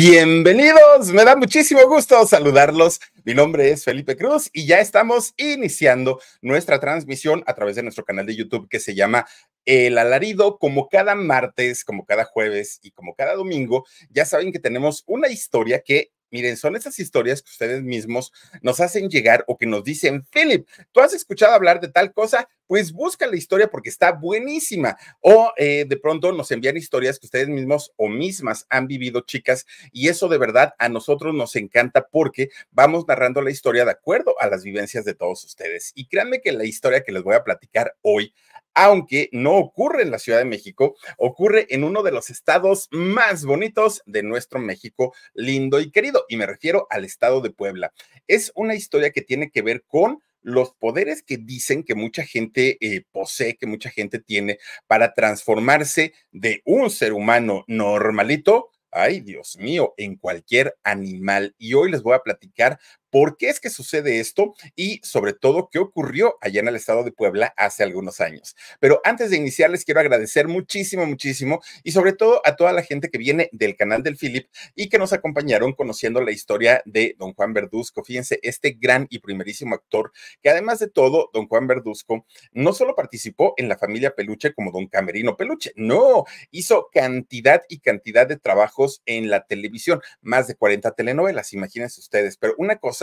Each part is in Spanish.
Bienvenidos, me da muchísimo gusto saludarlos. Mi nombre es Felipe Cruz y ya estamos iniciando nuestra transmisión a través de nuestro canal de YouTube que se llama El Alarido, como cada martes, como cada jueves y como cada domingo. Ya saben que tenemos una historia que Miren, son esas historias que ustedes mismos nos hacen llegar o que nos dicen, Philip, ¿tú has escuchado hablar de tal cosa? Pues busca la historia porque está buenísima. O eh, de pronto nos envían historias que ustedes mismos o mismas han vivido, chicas, y eso de verdad a nosotros nos encanta porque vamos narrando la historia de acuerdo a las vivencias de todos ustedes. Y créanme que la historia que les voy a platicar hoy aunque no ocurre en la Ciudad de México, ocurre en uno de los estados más bonitos de nuestro México lindo y querido, y me refiero al estado de Puebla. Es una historia que tiene que ver con los poderes que dicen que mucha gente eh, posee, que mucha gente tiene para transformarse de un ser humano normalito ay Dios mío, en cualquier animal. Y hoy les voy a platicar por qué es que sucede esto y sobre todo qué ocurrió allá en el estado de Puebla hace algunos años. Pero antes de iniciar, les quiero agradecer muchísimo, muchísimo y sobre todo a toda la gente que viene del canal del Philip y que nos acompañaron conociendo la historia de don Juan Verduzco. Fíjense, este gran y primerísimo actor que además de todo, don Juan Verduzco no solo participó en la familia Peluche como don Camerino Peluche, no, hizo cantidad y cantidad de trabajos en la televisión, más de 40 telenovelas, imagínense ustedes, pero una cosa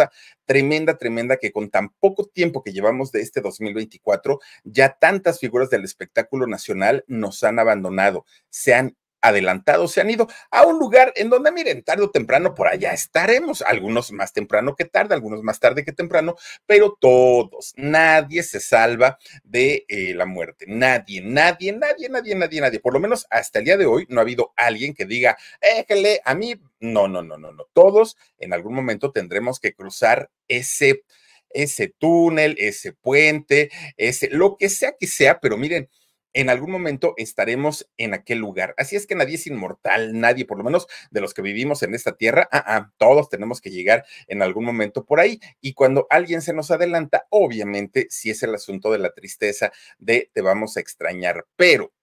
tremenda, tremenda que con tan poco tiempo que llevamos de este 2024, ya tantas figuras del espectáculo nacional nos han abandonado, se han adelantado se han ido a un lugar en donde, miren, tarde o temprano por allá estaremos, algunos más temprano que tarde, algunos más tarde que temprano, pero todos, nadie se salva de eh, la muerte, nadie, nadie, nadie, nadie, nadie, nadie, por lo menos hasta el día de hoy no ha habido alguien que diga, éjele, a mí no, no, no, no, no. Todos en algún momento tendremos que cruzar ese, ese túnel, ese puente, ese, lo que sea que sea, pero miren, en algún momento estaremos en aquel lugar. Así es que nadie es inmortal, nadie, por lo menos de los que vivimos en esta tierra, ah, ah, todos tenemos que llegar en algún momento por ahí. Y cuando alguien se nos adelanta, obviamente, si es el asunto de la tristeza de te vamos a extrañar, pero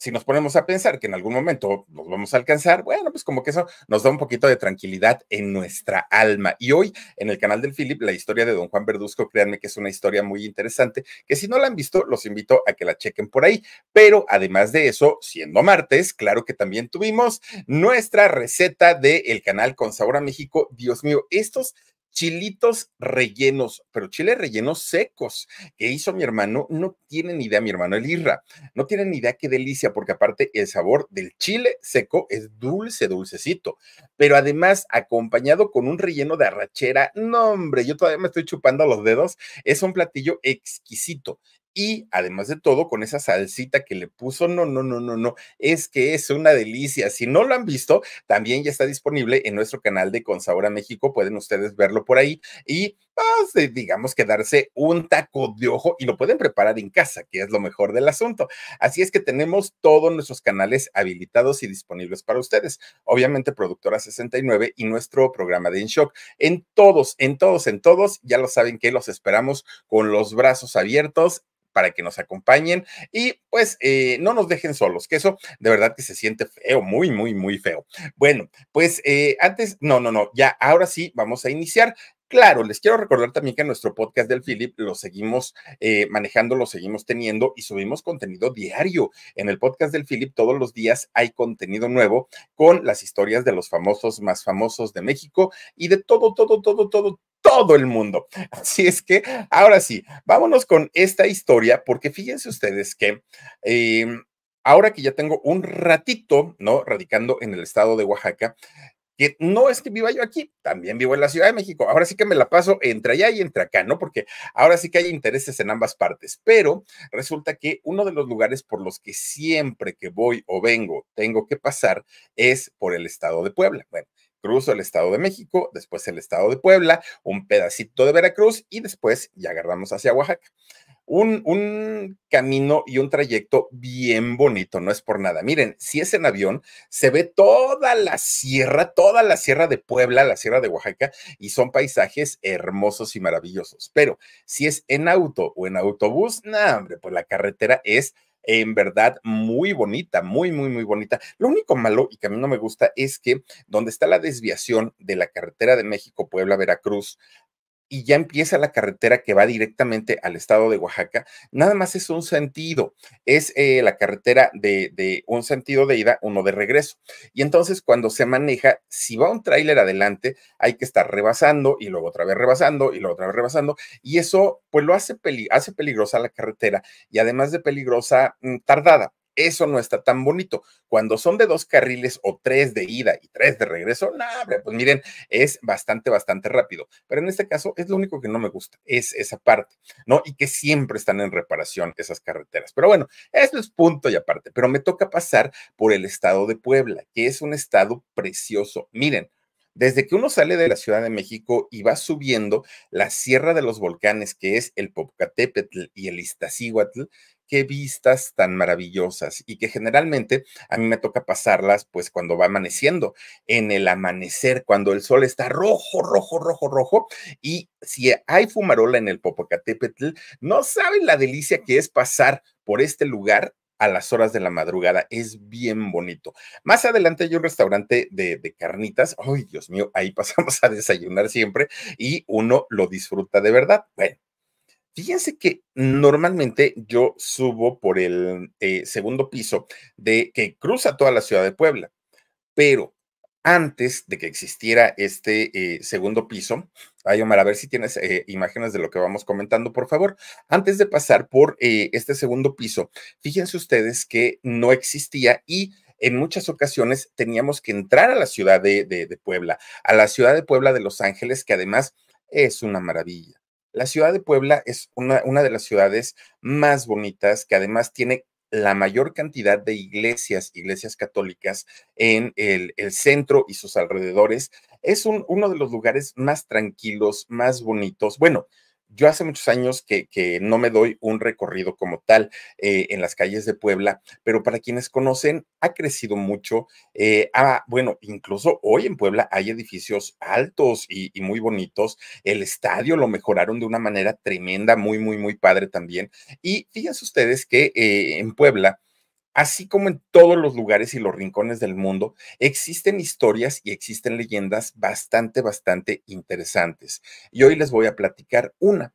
si nos ponemos a pensar que en algún momento nos vamos a alcanzar, bueno, pues como que eso nos da un poquito de tranquilidad en nuestra alma. Y hoy en el canal del Philip, la historia de don Juan Verduzco, créanme que es una historia muy interesante, que si no la han visto, los invito a que la chequen por ahí. Pero además de eso, siendo martes, claro que también tuvimos nuestra receta del canal con sabor a México. Dios mío, estos chilitos rellenos, pero chiles rellenos secos que hizo mi hermano, no tienen idea, mi hermano el no tienen idea qué delicia, porque aparte el sabor del chile seco es dulce, dulcecito, pero además acompañado con un relleno de arrachera, no hombre, yo todavía me estoy chupando los dedos, es un platillo exquisito y además de todo, con esa salsita que le puso, no, no, no, no, no, es que es una delicia. Si no lo han visto, también ya está disponible en nuestro canal de consaura México, pueden ustedes verlo por ahí. Y pues, digamos que darse un taco de ojo y lo pueden preparar en casa, que es lo mejor del asunto. Así es que tenemos todos nuestros canales habilitados y disponibles para ustedes. Obviamente Productora 69 y nuestro programa de InShock. En todos, en todos, en todos, ya lo saben que los esperamos con los brazos abiertos para que nos acompañen y pues eh, no nos dejen solos, que eso de verdad que se siente feo, muy, muy, muy feo. Bueno, pues eh, antes, no, no, no, ya ahora sí vamos a iniciar. Claro, les quiero recordar también que nuestro podcast del Philip lo seguimos eh, manejando, lo seguimos teniendo y subimos contenido diario. En el podcast del Philip todos los días hay contenido nuevo con las historias de los famosos más famosos de México y de todo, todo, todo, todo, todo el mundo. Así es que ahora sí, vámonos con esta historia porque fíjense ustedes que... Eh, ahora que ya tengo un ratito, ¿no? Radicando en el estado de Oaxaca, que no es que viva yo aquí, también vivo en la Ciudad de México. Ahora sí que me la paso entre allá y entre acá, ¿no? Porque ahora sí que hay intereses en ambas partes, pero resulta que uno de los lugares por los que siempre que voy o vengo tengo que pasar es por el estado de Puebla. Bueno, cruzo el Estado de México, después el Estado de Puebla, un pedacito de Veracruz y después ya agarramos hacia Oaxaca un, camino y un trayecto bien bonito, no es por nada. Miren, si es en avión, se ve toda la sierra, toda la sierra de Puebla, la sierra de Oaxaca, y son paisajes hermosos y maravillosos. Pero si es en auto o en autobús, no, hombre, pues la carretera es en verdad muy bonita, muy, muy, muy bonita. Lo único malo y que a mí no me gusta es que donde está la desviación de la carretera de México, Puebla, Veracruz y ya empieza la carretera que va directamente al estado de Oaxaca, nada más es un sentido, es eh, la carretera de, de, un sentido de ida, uno de regreso. Y entonces cuando se maneja, si va un tráiler adelante, hay que estar rebasando y luego otra vez rebasando y luego otra vez rebasando. Y eso pues lo hace, hace peligrosa la carretera y además de peligrosa mm, tardada, eso no está tan bonito. Cuando son de dos carriles o tres de ida y tres de regreso, no, pues miren, es bastante, bastante rápido. Pero en este caso es lo único que no me gusta, es esa parte, ¿no? Y que siempre están en reparación esas carreteras. Pero bueno, eso es punto y aparte. Pero me toca pasar por el estado de Puebla, que es un estado precioso. Miren, desde que uno sale de la Ciudad de México y va subiendo la Sierra de los Volcanes, que es el Popocatépetl y el Iztaccíhuatl, qué vistas tan maravillosas y que generalmente a mí me toca pasarlas pues cuando va amaneciendo, en el amanecer, cuando el sol está rojo, rojo, rojo, rojo y si hay fumarola en el Popocatépetl, no saben la delicia que es pasar por este lugar a las horas de la madrugada. Es bien bonito. Más adelante hay un restaurante de, de, carnitas. Ay, Dios mío, ahí pasamos a desayunar siempre y uno lo disfruta de verdad. Bueno, Fíjense que normalmente yo subo por el eh, segundo piso de que cruza toda la ciudad de Puebla, pero antes de que existiera este eh, segundo piso, ay Omar, a ver si tienes eh, imágenes de lo que vamos comentando, por favor. Antes de pasar por este segundo piso, fíjense ustedes que no existía y en muchas ocasiones teníamos que entrar a la ciudad de Puebla, a la ciudad de Puebla de Los Ángeles, que además es una maravilla la ciudad de Puebla es una, de las ciudades más bonitas que además tiene la mayor cantidad de iglesias, iglesias católicas en el, centro y sus alrededores. Es un, uno de los lugares más tranquilos, más bonitos. Bueno, yo hace muchos años que, no me doy un recorrido como tal eh, en las calles de Puebla, pero para quienes conocen, ha crecido mucho. Eh, ah, bueno, incluso hoy en Puebla hay edificios altos y, muy bonitos. El estadio lo mejoraron de una manera tremenda, muy, muy, muy padre también. Y fíjense ustedes que eh, en Puebla, Así como en todos los lugares y los rincones del mundo, existen historias y existen leyendas bastante, bastante interesantes. Y hoy les voy a platicar una.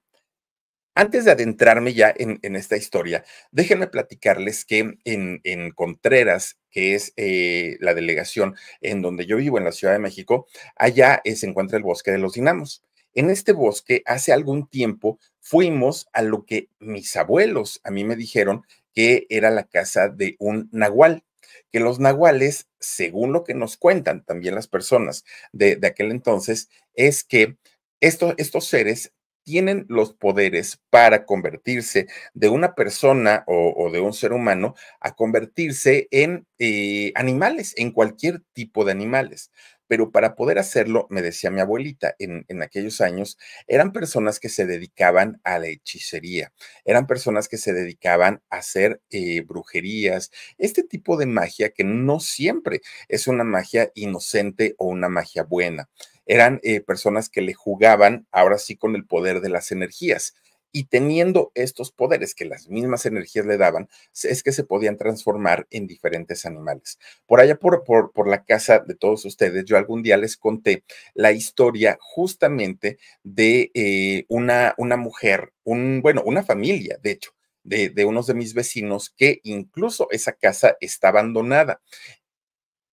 Antes de adentrarme ya en, esta historia, déjenme platicarles que en, Contreras, que es eh, la delegación en donde yo vivo, en la Ciudad de México, allá eh, se encuentra el Bosque de los Dinamos. En este bosque, hace algún tiempo, fuimos a lo que mis abuelos a mí me dijeron que era la casa de un nahual, que los nahuales, según lo que nos cuentan también las personas de, aquel entonces, es que estos, estos seres tienen los poderes para convertirse de una persona o, de un ser humano a convertirse en eh, animales, en cualquier tipo de animales pero para poder hacerlo, me decía mi abuelita, en, aquellos años eran personas que se dedicaban a la hechicería, eran personas que se dedicaban a hacer eh, brujerías, este tipo de magia que no siempre es una magia inocente o una magia buena. Eran eh, personas que le jugaban ahora sí con el poder de las energías y teniendo estos poderes que las mismas energías le daban, es que se podían transformar en diferentes animales. Por allá, por, por, por la casa de todos ustedes, yo algún día les conté la historia justamente de eh, una, una mujer, un, bueno, una familia, de hecho. De, unos de mis vecinos que incluso esa casa está abandonada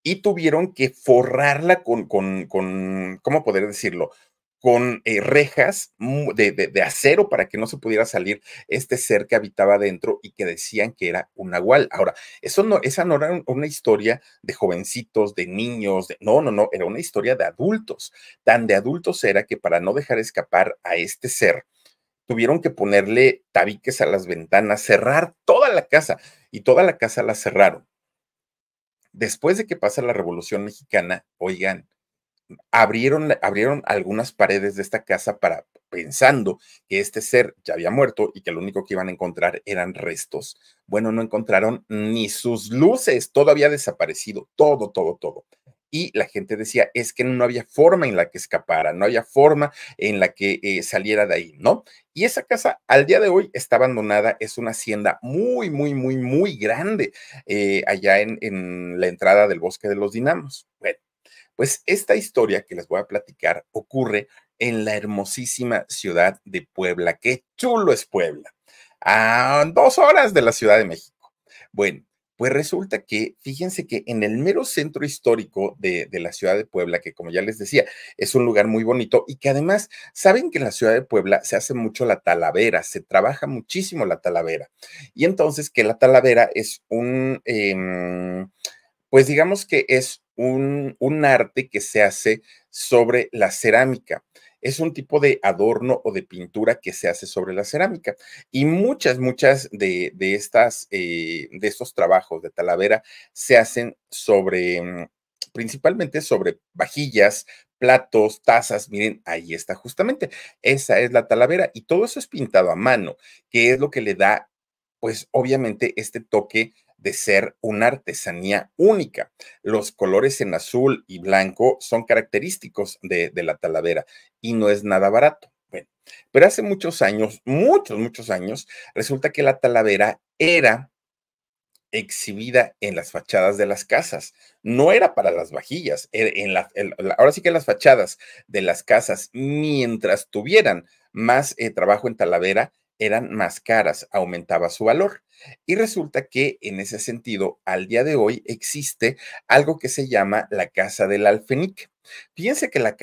y tuvieron que forrarla con, con, con ¿cómo poder decirlo? con eh, rejas de, acero para que no se pudiera salir este ser que habitaba dentro y que decían que era un nahual. Ahora, eso no, esa no era una historia de jovencitos, de niños, no, no, no, era una historia de adultos. Tan de adultos era que para no dejar escapar a este ser, tuvieron que ponerle tabiques a las ventanas, cerrar toda la casa y toda la casa la cerraron. Después de que pasa la Revolución Mexicana, oigan, abrieron, abrieron algunas paredes de esta casa para pensando que este ser ya había muerto y que lo único que iban a encontrar eran restos. Bueno, no encontraron ni sus luces, todo había desaparecido, todo, todo, todo. Y la gente decía, es que no había forma en la que escapara, no había forma en la que eh, saliera de ahí, ¿no? Y esa casa al día de hoy está abandonada, es una hacienda muy, muy, muy, muy grande eh, allá en, en la entrada del bosque de los dinamos. Pues esta historia que les voy a platicar ocurre en la hermosísima ciudad de Puebla. Qué chulo es Puebla. A dos horas de la Ciudad de México. Bueno, pues resulta que, fíjense que en el mero centro histórico de, la ciudad de Puebla, que como ya les decía, es un lugar muy bonito y que además, saben que en la ciudad de Puebla se hace mucho la talavera, se trabaja muchísimo la talavera. Y entonces que la talavera es un... Em, pues digamos que es un, un arte que se hace sobre la cerámica es un tipo de adorno o de pintura que se hace sobre la cerámica. Y muchas, muchas de, estas, eh, de estos trabajos de Talavera se hacen sobre, mm, principalmente sobre vajillas, platos, tazas, miren, ahí está justamente, esa es la Talavera y todo eso es pintado a mano, que es lo que le da, pues obviamente, este toque de ser una artesanía única. Los colores en azul y blanco son característicos de, la talavera y no es nada barato. Bueno, pero hace muchos años, muchos, muchos años, resulta que la talavera era exhibida en las fachadas de las casas. No era para las vajillas, en la, ahora sí que las fachadas de las casas, mientras tuvieran más eh, trabajo en Talavera, eran más caras, aumentaba su valor. Y resulta que en ese sentido, al día de hoy existe algo que se llama la Casa del Alfenique. Fíjense que la,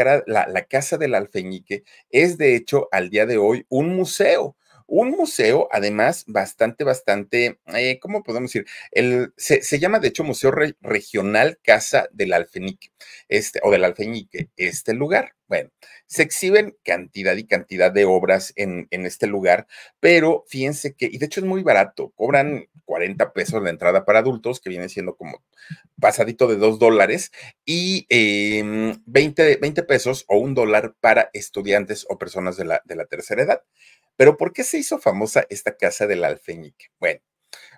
Casa del Alfenique es de hecho al día de hoy un museo un museo, además, bastante, bastante, eh, ¿cómo podemos decir? El, se, llama, de hecho, Museo Regional Casa del Alfenique, este, o del Alfenique, este lugar. Bueno, se exhiben cantidad y cantidad de obras en, en, este lugar, pero fíjense que, y de hecho es muy barato, cobran 40 pesos la entrada para adultos, que viene siendo como pasadito de 2 dólares, y eh, em, 20, pesos o un dólar para estudiantes o personas de la, de la tercera edad. Pero ¿por qué se hizo famosa esta casa del alfeñique? Bueno,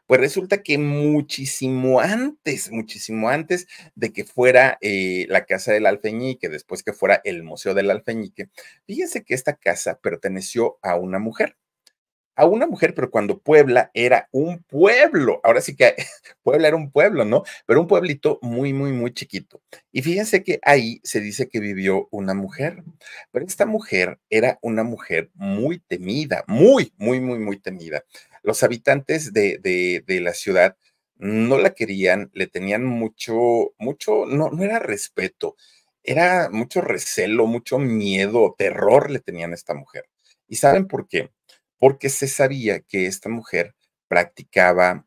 pues resulta que muchísimo antes, muchísimo antes de que fuera eh, la Casa del Alfeñique, después que fuera el Museo del Alfeñique, fíjense que esta casa perteneció a una mujer, a una mujer, pero cuando Puebla era un pueblo, ahora sí que Puebla era un pueblo, ¿no? Pero un pueblito muy, muy, muy chiquito. Y fíjense que ahí se dice que vivió una mujer, pero esta mujer era una mujer muy temida, muy, muy, muy, muy temida. Los habitantes de, de, la ciudad no la querían, le tenían mucho, mucho, no, no era respeto, era mucho recelo, mucho miedo, terror le tenían a esta mujer. ¿Y saben por qué? porque se sabía que esta mujer practicaba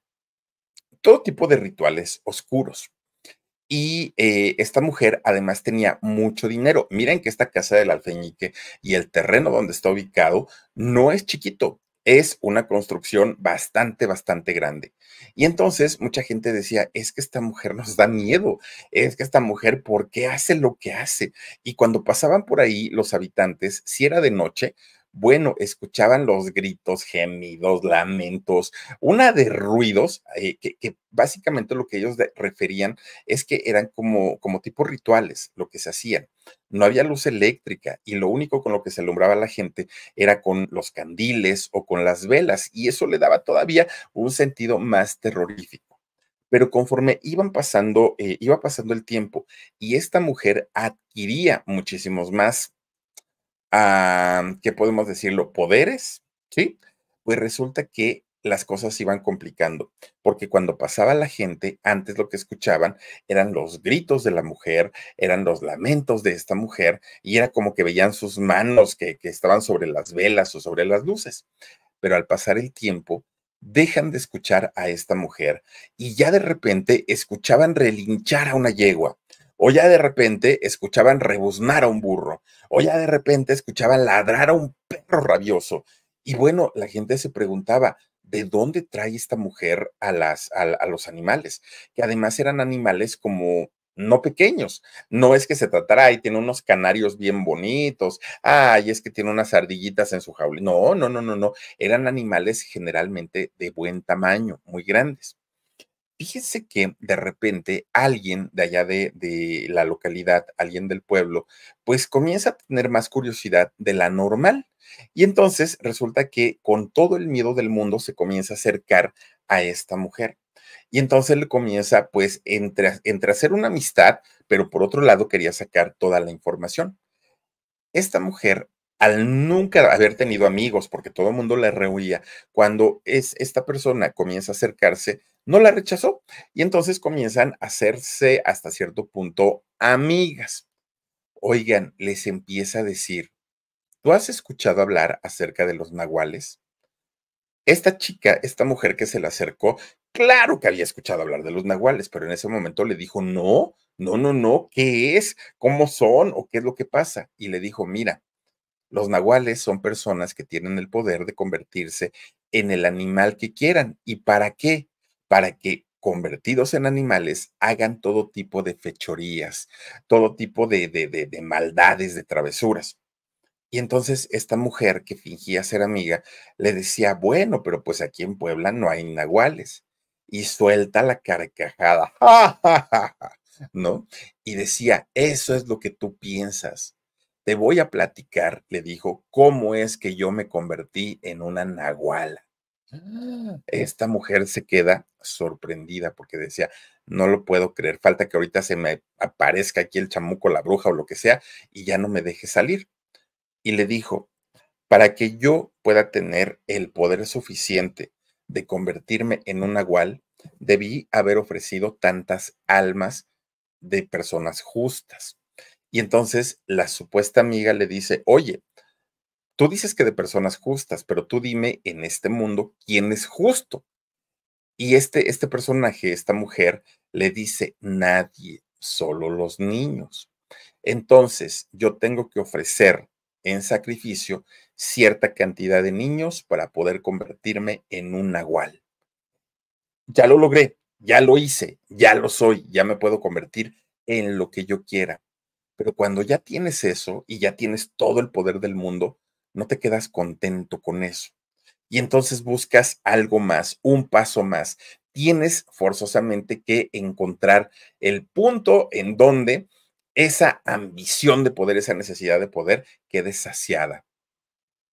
todo tipo de rituales oscuros. Y eh, esta mujer además tenía mucho dinero. Miren que esta casa del alfeñique y el terreno donde está ubicado no es chiquito, es una construcción bastante, bastante grande. Y entonces mucha gente decía, es que esta mujer nos da miedo, es que esta mujer, ¿por qué hace lo que hace? Y cuando pasaban por ahí los habitantes, si era de noche, bueno, escuchaban los gritos, gemidos, lamentos, una de ruidos, eh, que, básicamente lo que ellos referían es que eran como, como tipo rituales lo que se hacían. No había luz eléctrica y lo único con lo que se alumbraba la gente era con los candiles o con las velas y eso le daba todavía un sentido más terrorífico pero conforme iban pasando, eh, iba pasando el tiempo y esta mujer adquiría muchísimos más a, ¿qué podemos decirlo? Poderes, ¿sí? Pues resulta que las cosas iban complicando, porque cuando pasaba la gente, antes lo que escuchaban eran los gritos de la mujer, eran los lamentos de esta mujer, y era como que veían sus manos que estaban sobre las velas o sobre las luces. Pero al pasar el tiempo, dejan de escuchar a esta mujer y ya de repente escuchaban relinchar a una yegua o ya de repente escuchaban rebuznar a un burro, o ya de repente escuchaban ladrar a un perro rabioso. Y bueno, la gente se preguntaba, ¿de dónde trae esta mujer a, las, a, los animales? Que además eran animales como no pequeños. No es que se tratara, y tiene unos canarios bien bonitos, ay, es que tiene unas ardillitas en su jaula. No, no, no, no, no. Eran animales generalmente de buen tamaño, muy grandes. Fíjense que de repente alguien de allá de, la localidad, alguien del pueblo, pues comienza a tener más curiosidad de la normal. Y entonces resulta que con todo el miedo del mundo se comienza a acercar a esta mujer. Y entonces le comienza, pues, entre hacer una amistad, pero por otro lado quería sacar toda la información. Esta mujer al nunca haber tenido amigos, porque todo el mundo la rehuía, cuando es esta persona comienza a acercarse, no la rechazó y entonces comienzan a hacerse hasta cierto punto amigas. Oigan, les empieza a decir, ¿tú has escuchado hablar acerca de los nahuales? Esta chica, esta mujer que se le acercó, claro que había escuchado hablar de los nahuales, pero en ese momento le dijo, no, no, no, no, ¿qué es? ¿Cómo son? ¿O qué es lo que pasa? Y le dijo, mira, los nahuales son personas que tienen el poder de convertirse en el animal que quieran. ¿Y para qué? Para que convertidos en animales hagan todo tipo de fechorías, todo tipo de, de, maldades, de travesuras. Y entonces esta mujer que fingía ser amiga le decía, bueno, pero pues aquí en Puebla no hay nahuales. Y suelta la carcajada, ¿no? Y decía, eso es lo que tú piensas. Te voy a platicar, le dijo, cómo es que yo me convertí en una nahuala. Ah, Esta mujer se queda sorprendida porque decía, no lo puedo creer, falta que ahorita se me aparezca aquí el chamuco, la bruja o lo que sea, y ya no me deje salir. Y le dijo, para que yo pueda tener el poder suficiente de convertirme en un nahual, debí haber ofrecido tantas almas de personas justas. Y entonces la supuesta amiga le dice, oye, tú dices que de personas justas, pero tú dime en este mundo quién es justo. Y este, este personaje, esta mujer, le dice, nadie, solo los niños. Entonces, yo tengo que ofrecer en sacrificio cierta cantidad de niños para poder convertirme en un nahual. Ya lo logré, ya lo hice, ya lo soy, ya me puedo convertir en lo que yo quiera. Pero cuando ya tienes eso y ya tienes todo el poder del mundo, no te quedas contento con eso. Y entonces buscas algo más, un paso más. Tienes forzosamente que encontrar el punto en donde esa ambición de poder, esa necesidad de poder, quede saciada.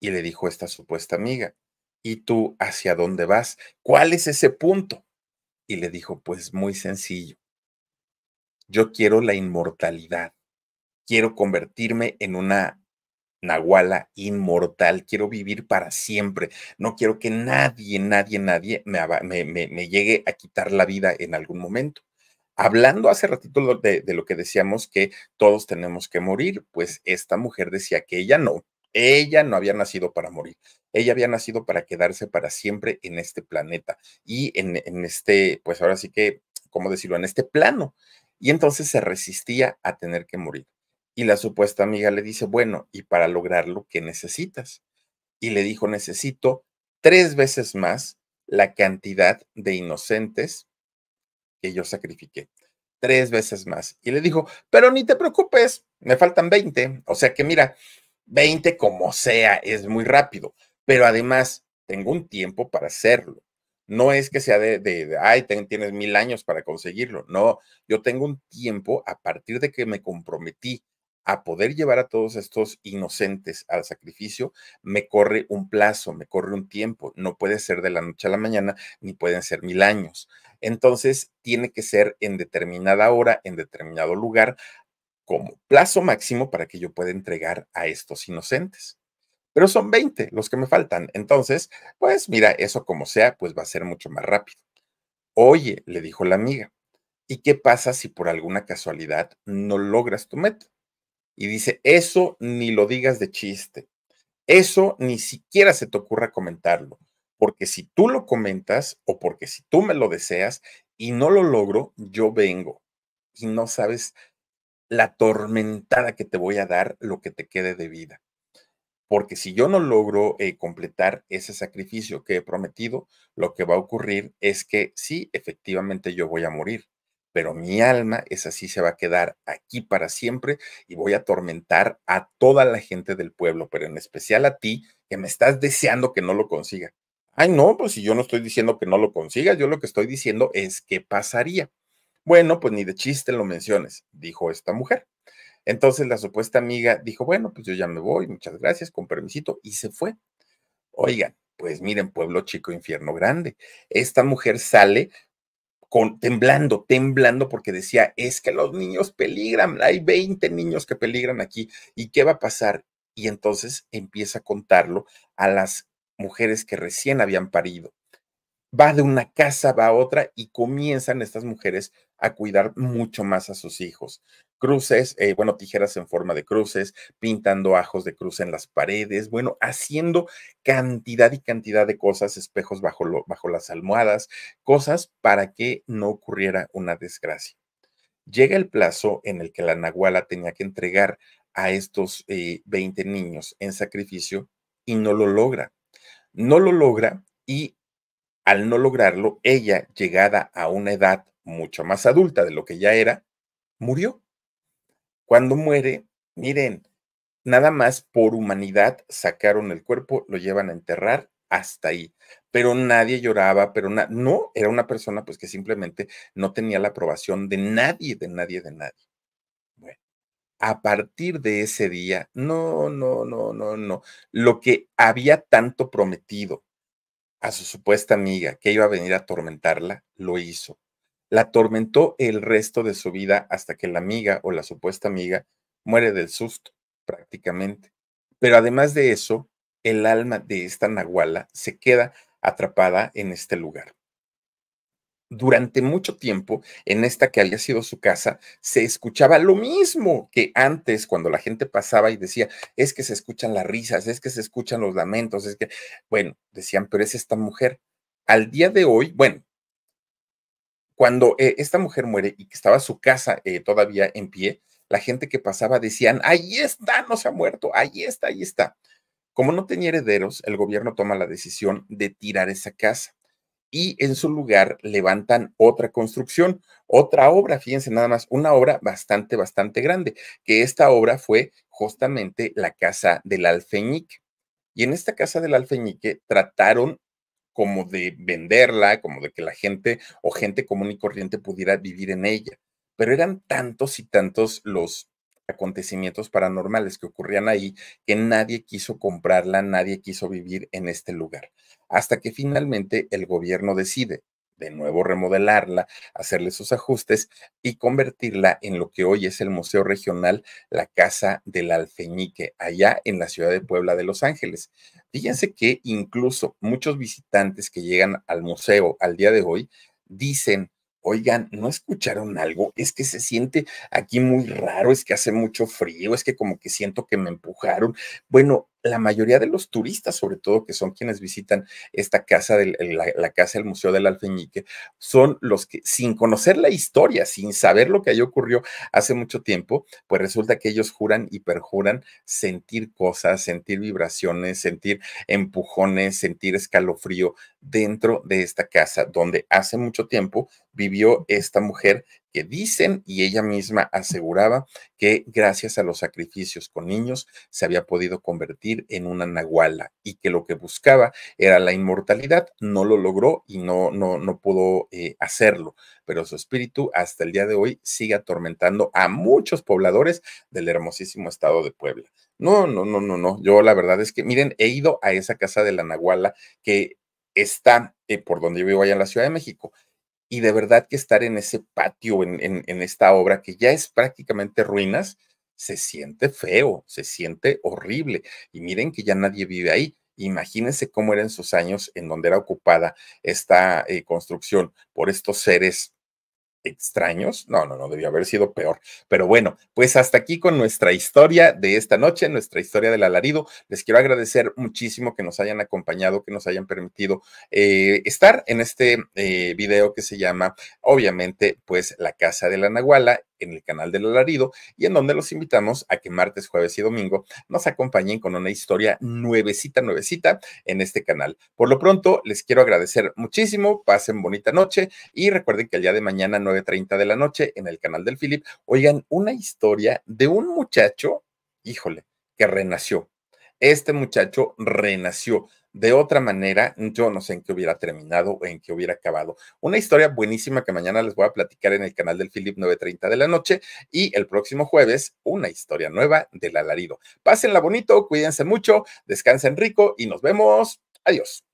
Y le dijo esta supuesta amiga, ¿y tú hacia dónde vas? ¿Cuál es ese punto? Y le dijo, pues muy sencillo. Yo quiero la inmortalidad quiero convertirme en una nahuala inmortal, quiero vivir para siempre, no quiero que nadie, nadie, nadie me, llegue a quitar la vida en algún momento. Hablando hace ratito de, lo que decíamos que todos tenemos que morir, pues esta mujer decía que ella no, ella no había nacido para morir, ella había nacido para quedarse para siempre en este planeta y en este, pues ahora sí que, ¿cómo decirlo?, en este plano. Y entonces se resistía a tener que morir. Y la supuesta amiga le dice, bueno, ¿y para lograrlo qué necesitas? Y le dijo, necesito tres veces más la cantidad de inocentes que yo sacrifiqué. Tres veces más. Y le dijo, pero ni te preocupes, me faltan 20. O sea que mira, 20 como sea, es muy rápido. Pero además, tengo un tiempo para hacerlo. No es que sea de, ay, tienes mil años para conseguirlo. No, yo tengo un tiempo a partir de que me comprometí a poder llevar a todos estos inocentes al sacrificio, me corre un plazo, me corre un tiempo. No puede ser de la noche a la mañana, ni pueden ser mil años. Entonces, tiene que ser en determinada hora, en determinado lugar, como plazo máximo para que yo pueda entregar a estos inocentes. Pero son 20 los que me faltan. Entonces, pues mira, eso como sea, pues va a ser mucho más rápido. Oye, le dijo la amiga, ¿y qué pasa si por alguna casualidad no logras tu meta? y dice, eso ni lo digas de chiste, eso ni siquiera se te ocurra comentarlo, porque si tú lo comentas o porque si tú me lo deseas y no lo logro, yo vengo y no sabes la tormentada que te voy a dar lo que te quede de vida. Porque si yo no logro eh, completar ese sacrificio que he prometido, lo que va a ocurrir es que sí, efectivamente yo voy a morir pero mi alma es así, se va a quedar aquí para siempre y voy a atormentar a toda la gente del pueblo, pero en especial a ti que me estás deseando que no lo consiga. Ay, no, pues si yo no estoy diciendo que no lo consiga, yo lo que estoy diciendo es que pasaría. Bueno, pues ni de chiste lo menciones, dijo esta mujer. Entonces la supuesta amiga dijo, bueno, pues yo ya me voy, muchas gracias, con permisito, y se fue. Oigan, pues miren, pueblo chico, infierno grande. Esta mujer sale temblando, temblando, porque decía, es que los niños peligran, hay 20 niños que peligran aquí, ¿y qué va a pasar? Y entonces empieza a contarlo a las mujeres que recién habían parido. Va de una casa, va a otra y comienzan estas mujeres a cuidar mucho más a sus hijos. Cruces, eh, bueno, tijeras en forma de cruces, pintando ajos de cruz en las paredes, bueno, haciendo cantidad y cantidad de cosas, espejos bajo, bajo las almohadas, cosas para que no ocurriera una desgracia. Llega el plazo en el que la Nahuala tenía que entregar a estos 20 eh, niños en sacrificio y no lo logra. No lo logra y al no lograrlo, ella, llegada a una edad mucho más adulta de lo que ya era, murió. Cuando muere, miren, nada más por humanidad sacaron el cuerpo, lo llevan a enterrar hasta ahí, pero nadie lloraba, pero no, era una persona pues que simplemente no tenía la aprobación de nadie, de nadie, de nadie. Bueno, a partir de ese día, no, no, no, no, no, lo que había tanto prometido a su supuesta amiga que iba a venir a atormentarla, lo hizo la atormentó el resto de su vida hasta que la amiga o la supuesta amiga muere del susto, prácticamente. Pero además de eso, el alma de esta nahuala se queda atrapada en este lugar. Durante mucho tiempo, en esta que había sido su casa, se escuchaba lo mismo que antes cuando la gente pasaba y decía, es que se escuchan las risas, es que se escuchan los lamentos, es que, bueno, decían, pero es esta mujer. Al día de hoy, bueno, cuando eh, esta mujer muere y que estaba su casa eh, todavía en pie, la gente que pasaba decían, ahí está, no se ha muerto, ahí está, ahí está. Como no tenía herederos, el gobierno toma la decisión de tirar esa casa y en su lugar levantan otra construcción, otra obra, fíjense nada más, una obra bastante, bastante grande, que esta obra fue justamente la casa del alfeñique. Y en esta casa del alfeñique trataron como de venderla, como de que la gente o gente común y corriente pudiera vivir en ella. Pero eran tantos y tantos los acontecimientos paranormales que ocurrían ahí que nadie quiso comprarla, nadie quiso vivir en este lugar. Hasta que finalmente el gobierno decide, de nuevo remodelarla, hacerle sus ajustes y convertirla en lo que hoy es el Museo Regional La Casa del Alfeñique, allá en la ciudad de Puebla de Los Ángeles. Fíjense que incluso muchos visitantes que llegan al museo al día de hoy dicen, oigan, ¿no escucharon algo? Es que se siente aquí muy raro, es que hace mucho frío, es que como que siento que me empujaron. Bueno, la mayoría de los turistas, sobre todo, que son quienes visitan esta casa, del, la, casa del Museo del Alfeñique, son los que, sin conocer la historia, sin saber lo que allí ocurrió hace mucho tiempo, pues resulta que ellos juran y perjuran sentir cosas, sentir vibraciones, sentir empujones, sentir escalofrío dentro de esta casa, donde hace mucho tiempo vivió esta mujer que dicen y ella misma aseguraba que gracias a los sacrificios con niños se había podido convertir en una nahuala y que lo que buscaba era la inmortalidad, no lo logró y no, no, no pudo eh, hacerlo, pero su espíritu hasta el día de hoy sigue atormentando a muchos pobladores del hermosísimo estado de Puebla. No, no, no, no, no. Yo la verdad es que, miren, he ido a esa casa de la Nahuala que está eh, por donde yo vivo allá en la Ciudad de México y de verdad que estar en ese patio, en, en, esta obra que ya es prácticamente ruinas, se siente feo, se siente horrible. Y miren que ya nadie vive ahí. Imagínense cómo eran sus años en donde era ocupada esta eh, construcción por estos seres extraños. No, no, no, debió haber sido peor. Pero bueno, pues hasta aquí con nuestra historia de esta noche, nuestra historia del alarido. Les quiero agradecer muchísimo que nos hayan acompañado, que nos hayan permitido eh, estar en este eh, video que se llama, obviamente, pues La Casa de la Nahuala en el canal del alarido y en donde los invitamos a que martes, jueves y domingo nos acompañen con una historia nuevecita, nuevecita en este canal. Por lo pronto, les quiero agradecer muchísimo, pasen bonita noche y recuerden que el día de mañana, 9.30 de la noche, en el canal del Philip, oigan una historia de un muchacho, híjole, que renació este muchacho renació. De otra manera, yo no sé en qué hubiera terminado o en qué hubiera acabado. Una historia buenísima que mañana les voy a platicar en el canal del Philip 9.30 de la noche y el próximo jueves una historia nueva del alarido. Pásenla bonito, cuídense mucho, descansen rico y nos vemos. Adiós.